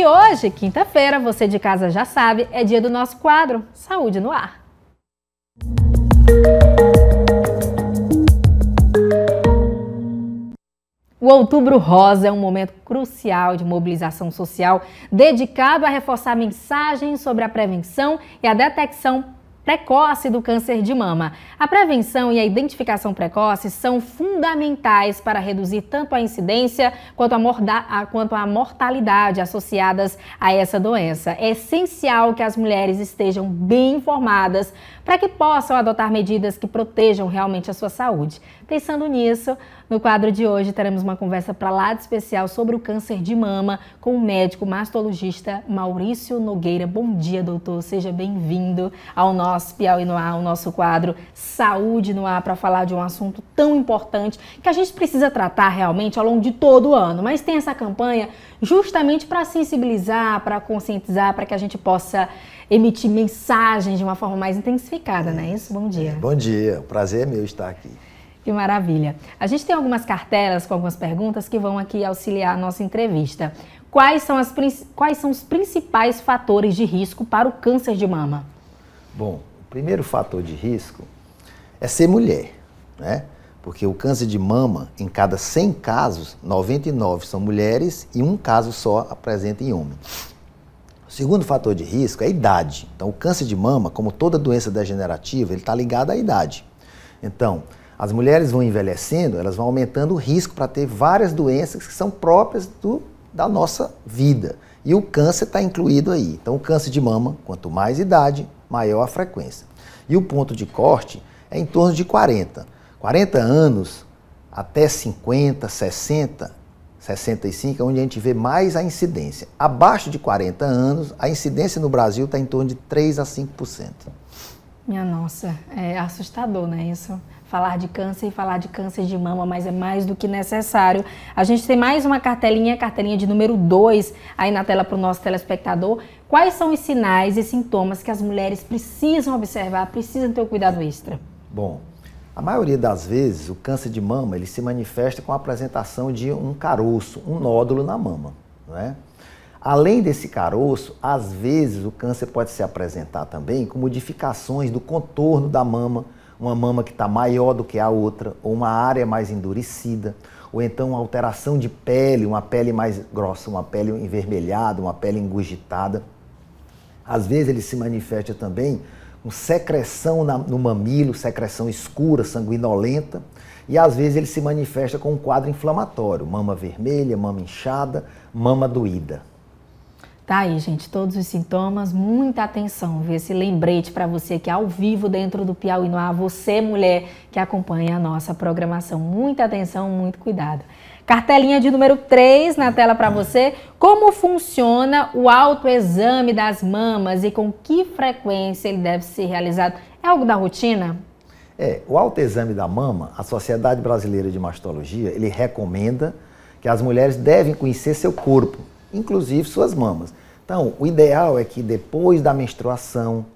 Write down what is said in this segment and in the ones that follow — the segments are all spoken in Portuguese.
E hoje, quinta-feira, você de casa já sabe, é dia do nosso quadro Saúde no Ar. O Outubro Rosa é um momento crucial de mobilização social dedicado a reforçar mensagens sobre a prevenção e a detecção precoce do câncer de mama. A prevenção e a identificação precoce são fundamentais para reduzir tanto a incidência quanto a, morda, quanto a mortalidade associadas a essa doença. É essencial que as mulheres estejam bem informadas para que possam adotar medidas que protejam realmente a sua saúde. Pensando nisso, no quadro de hoje teremos uma conversa para lá de especial sobre o câncer de mama com o médico mastologista Maurício Nogueira. Bom dia, doutor. Seja bem-vindo ao nosso Piauí no Ar, ao nosso quadro Saúde no Ar, para falar de um assunto tão importante que a gente precisa tratar realmente ao longo de todo o ano. Mas tem essa campanha justamente para sensibilizar, para conscientizar, para que a gente possa emitir mensagens de uma forma mais intensificada, é. não é isso? Bom dia. É, bom dia, o prazer é meu estar aqui. Que maravilha. A gente tem algumas cartelas com algumas perguntas que vão aqui auxiliar a nossa entrevista. Quais são, as, quais são os principais fatores de risco para o câncer de mama? Bom, o primeiro fator de risco é ser mulher, né? Porque o câncer de mama, em cada 100 casos, 99 são mulheres e um caso só apresenta em homem. O segundo fator de risco é a idade. Então, o câncer de mama, como toda doença degenerativa, ele está ligado à idade. Então, as mulheres vão envelhecendo, elas vão aumentando o risco para ter várias doenças que são próprias do, da nossa vida. E o câncer está incluído aí. Então, o câncer de mama, quanto mais idade, maior a frequência. E o ponto de corte é em torno de 40. 40 anos até 50, 60, 65 é onde a gente vê mais a incidência. Abaixo de 40 anos, a incidência no Brasil está em torno de 3 a 5%. Minha nossa, é assustador, né? Isso. Falar de câncer e falar de câncer de mama, mas é mais do que necessário. A gente tem mais uma cartelinha, cartelinha de número 2 aí na tela para o nosso telespectador. Quais são os sinais e sintomas que as mulheres precisam observar, precisam ter o um cuidado extra? Bom, a maioria das vezes o câncer de mama ele se manifesta com a apresentação de um caroço, um nódulo na mama, não é? Além desse caroço, às vezes o câncer pode se apresentar também com modificações do contorno da mama, uma mama que está maior do que a outra, ou uma área mais endurecida, ou então uma alteração de pele, uma pele mais grossa, uma pele envermelhada, uma pele engugitada. Às vezes ele se manifesta também com secreção na, no mamilo, secreção escura, sanguinolenta, e às vezes ele se manifesta com um quadro inflamatório, mama vermelha, mama inchada, mama doída. Tá aí, gente, todos os sintomas, muita atenção. ver esse lembrete para você que é ao vivo dentro do Piauí no ar, você mulher que acompanha a nossa programação. Muita atenção, muito cuidado. Cartelinha de número 3 na tela para você. Como funciona o autoexame das mamas e com que frequência ele deve ser realizado? É algo da rotina? É, o autoexame da mama, a Sociedade Brasileira de Mastologia, ele recomenda que as mulheres devem conhecer seu corpo inclusive suas mamas. Então, o ideal é que depois da menstruação,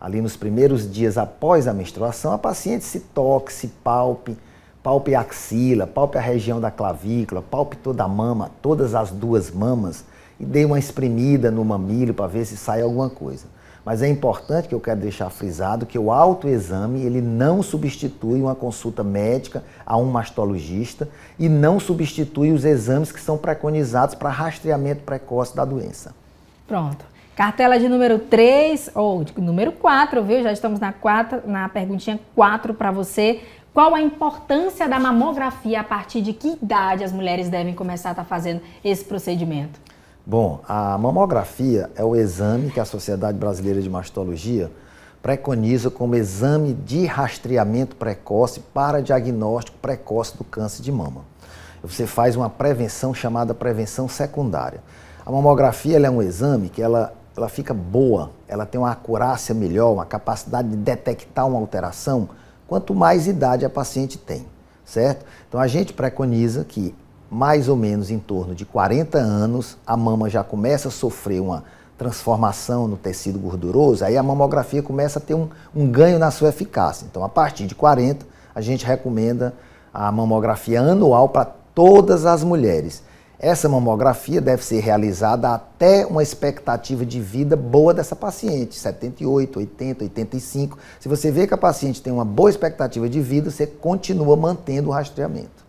ali nos primeiros dias após a menstruação, a paciente se toque, se palpe, palpe a axila, palpe a região da clavícula, palpe toda a mama, todas as duas mamas e dê uma espremida no mamilo para ver se sai alguma coisa. Mas é importante que eu quero deixar frisado que o autoexame ele não substitui uma consulta médica a um mastologista e não substitui os exames que são preconizados para rastreamento precoce da doença. Pronto. Cartela de número 3 ou de número 4, viu? Já estamos na, quarta, na perguntinha 4 para você. Qual a importância da mamografia? A partir de que idade as mulheres devem começar a estar tá fazendo esse procedimento? Bom, a mamografia é o exame que a Sociedade Brasileira de Mastologia preconiza como exame de rastreamento precoce para diagnóstico precoce do câncer de mama. Você faz uma prevenção chamada prevenção secundária. A mamografia é um exame que ela, ela fica boa, ela tem uma acurácia melhor, uma capacidade de detectar uma alteração, quanto mais idade a paciente tem, certo? Então a gente preconiza que mais ou menos em torno de 40 anos, a mama já começa a sofrer uma transformação no tecido gorduroso, aí a mamografia começa a ter um, um ganho na sua eficácia. Então, a partir de 40, a gente recomenda a mamografia anual para todas as mulheres. Essa mamografia deve ser realizada até uma expectativa de vida boa dessa paciente, 78, 80, 85. Se você vê que a paciente tem uma boa expectativa de vida, você continua mantendo o rastreamento.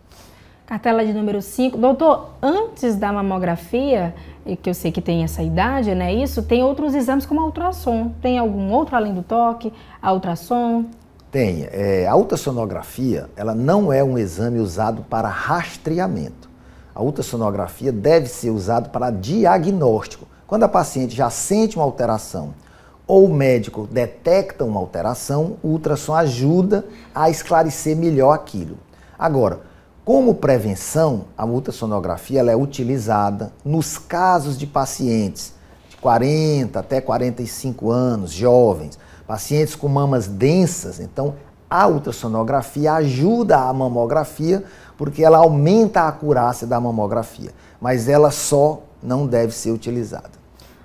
Cartela de número 5. Doutor, antes da mamografia, que eu sei que tem essa idade, né? Isso, tem outros exames como a ultrassom. Tem algum outro além do toque? A ultrassom? Tem. É, a ultrassonografia, ela não é um exame usado para rastreamento. A ultrassonografia deve ser usada para diagnóstico. Quando a paciente já sente uma alteração ou o médico detecta uma alteração, o ultrassom ajuda a esclarecer melhor aquilo. Agora, como prevenção, a ultrassonografia ela é utilizada nos casos de pacientes de 40 até 45 anos, jovens, pacientes com mamas densas. Então, a ultrassonografia ajuda a mamografia porque ela aumenta a acurácia da mamografia, mas ela só não deve ser utilizada.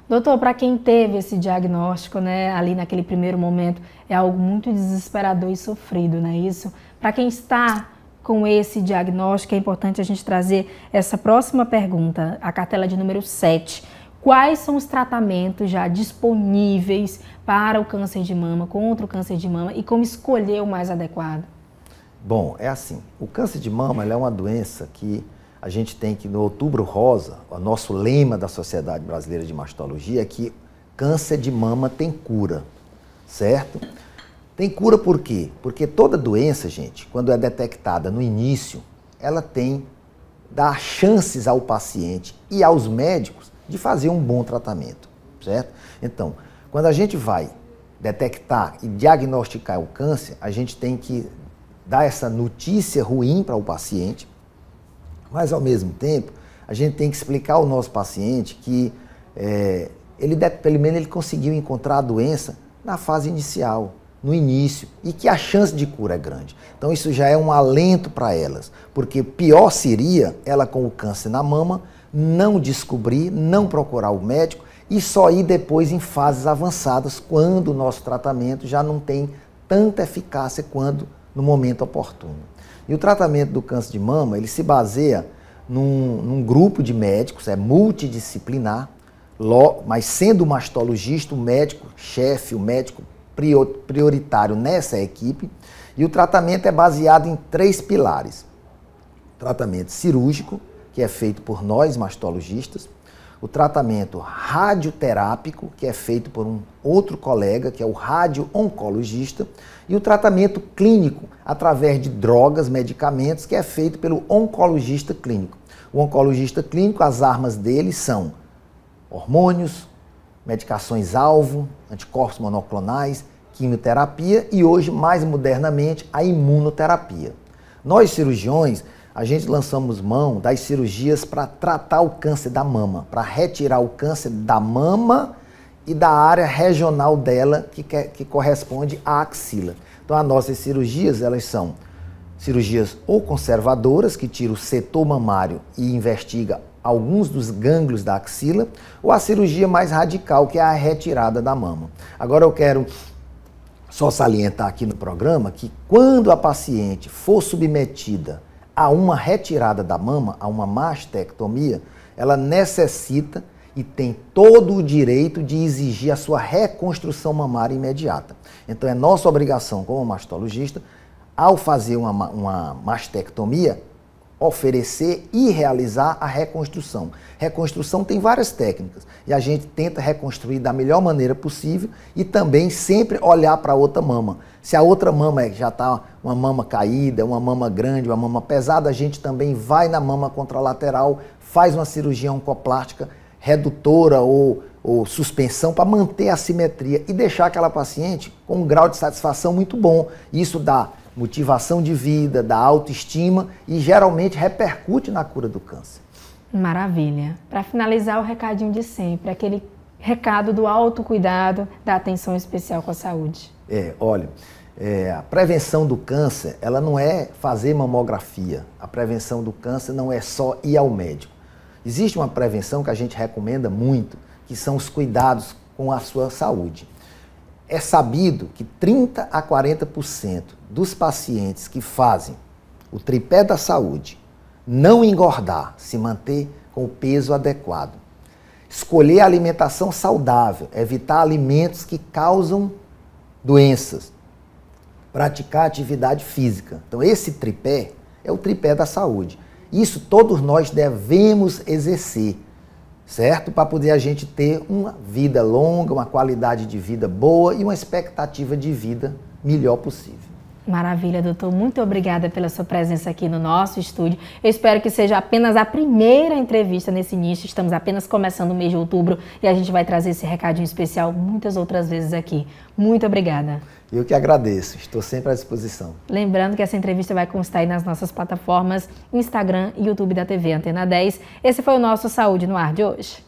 Doutor, para quem teve esse diagnóstico, né, ali naquele primeiro momento, é algo muito desesperador e sofrido, não é isso? Para quem está com esse diagnóstico, é importante a gente trazer essa próxima pergunta, a cartela de número 7. Quais são os tratamentos já disponíveis para o câncer de mama, contra o câncer de mama e como escolher o mais adequado? Bom, é assim, o câncer de mama é uma doença que a gente tem que, no outubro rosa, o nosso lema da Sociedade Brasileira de Mastologia é que câncer de mama tem cura, certo? Tem cura por quê? Porque toda doença, gente, quando é detectada no início, ela tem dar chances ao paciente e aos médicos de fazer um bom tratamento, certo? Então, quando a gente vai detectar e diagnosticar o câncer, a gente tem que dar essa notícia ruim para o paciente, mas ao mesmo tempo a gente tem que explicar ao nosso paciente que é, ele pelo menos ele conseguiu encontrar a doença na fase inicial, no início e que a chance de cura é grande. Então isso já é um alento para elas, porque pior seria ela com o câncer na mama não descobrir, não procurar o médico e só ir depois em fases avançadas, quando o nosso tratamento já não tem tanta eficácia quando no momento oportuno. E o tratamento do câncer de mama, ele se baseia num, num grupo de médicos, é multidisciplinar, mas sendo o mastologista, o médico-chefe, o médico prioritário nessa equipe e o tratamento é baseado em três pilares: tratamento cirúrgico, que é feito por nós mastologistas, o tratamento radioterápico, que é feito por um outro colega, que é o radio-oncologista, e o tratamento clínico, através de drogas, medicamentos, que é feito pelo oncologista clínico. O oncologista clínico, as armas dele são hormônios, medicações-alvo, anticorpos monoclonais, quimioterapia e hoje, mais modernamente, a imunoterapia. Nós cirurgiões, a gente lançamos mão das cirurgias para tratar o câncer da mama, para retirar o câncer da mama e da área regional dela que, quer, que corresponde à axila. Então, as nossas cirurgias, elas são cirurgias ou conservadoras, que tira o setor mamário e investiga alguns dos gânglios da axila, ou a cirurgia mais radical, que é a retirada da mama. Agora eu quero só salientar aqui no programa que quando a paciente for submetida a uma retirada da mama, a uma mastectomia, ela necessita e tem todo o direito de exigir a sua reconstrução mamária imediata. Então é nossa obrigação como mastologista, ao fazer uma, uma mastectomia, oferecer e realizar a reconstrução. Reconstrução tem várias técnicas e a gente tenta reconstruir da melhor maneira possível e também sempre olhar para a outra mama. Se a outra mama é, já está uma mama caída, uma mama grande, uma mama pesada, a gente também vai na mama contralateral, faz uma cirurgia oncoplástica redutora ou, ou suspensão para manter a simetria e deixar aquela paciente com um grau de satisfação muito bom. Isso dá motivação de vida, da autoestima e geralmente repercute na cura do câncer. Maravilha. Para finalizar, o recadinho de sempre, aquele recado do autocuidado, da atenção especial com a saúde. É, olha, é, a prevenção do câncer, ela não é fazer mamografia. A prevenção do câncer não é só ir ao médico. Existe uma prevenção que a gente recomenda muito, que são os cuidados com a sua saúde. É sabido que 30 a 40% dos pacientes que fazem o tripé da saúde, não engordar, se manter com o peso adequado, escolher a alimentação saudável, evitar alimentos que causam doenças, praticar atividade física. Então, esse tripé é o tripé da saúde. Isso todos nós devemos exercer certo? Para poder a gente ter uma vida longa, uma qualidade de vida boa e uma expectativa de vida melhor possível. Maravilha, doutor. Muito obrigada pela sua presença aqui no nosso estúdio. Eu espero que seja apenas a primeira entrevista nesse nicho. Estamos apenas começando o mês de outubro e a gente vai trazer esse recadinho especial muitas outras vezes aqui. Muito obrigada. Eu que agradeço, estou sempre à disposição. Lembrando que essa entrevista vai constar aí nas nossas plataformas Instagram e YouTube da TV Antena 10. Esse foi o nosso Saúde no Ar de hoje.